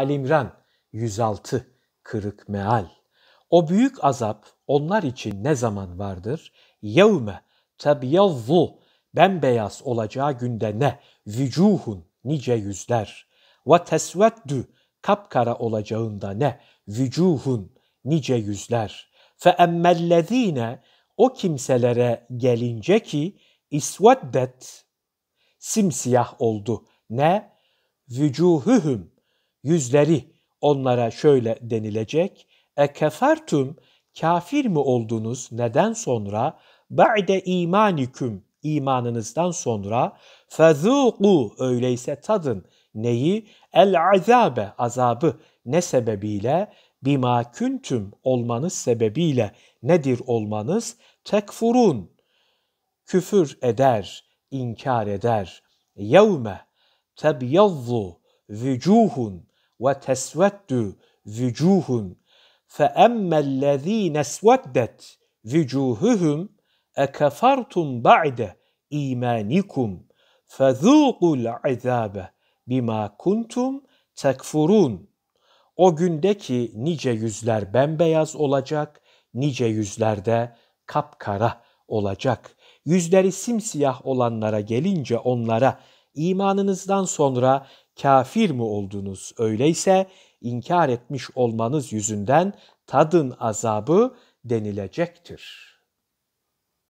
Alimran 106 Kırık Meal O büyük azap onlar için ne zaman vardır? Yevme tebyazzu bembeyaz olacağı günde ne? Vücuhun nice yüzler. Ve tesveddü kapkara olacağında ne? Vücuhun nice yüzler. Fe emmellezine o kimselere gelince ki isveddet simsiyah oldu. Ne? Vücuhuhum yüzleri onlara şöyle denilecek. E kefertum kafir mi oldunuz neden sonra? Ba'de imanikum imanınızdan sonra fezuku öyleyse tadın neyi? El azabe azabı ne sebebiyle? Bima küntüm olmanız sebebiyle nedir olmanız? Tekfurun küfür eder, inkar eder. Yevme tebyazzu vücuhun ve tesveddu vücuhum fe emmellezîne sveddet vücuhuhum ekefertum ba'de imanikum fezûkul azâbe bima kuntum tekfurun. O gündeki nice yüzler bembeyaz olacak, nice yüzlerde kapkara olacak. Yüzleri simsiyah olanlara gelince onlara imanınızdan sonra kafir mi oldunuz? Öyleyse inkar etmiş olmanız yüzünden tadın azabı denilecektir.''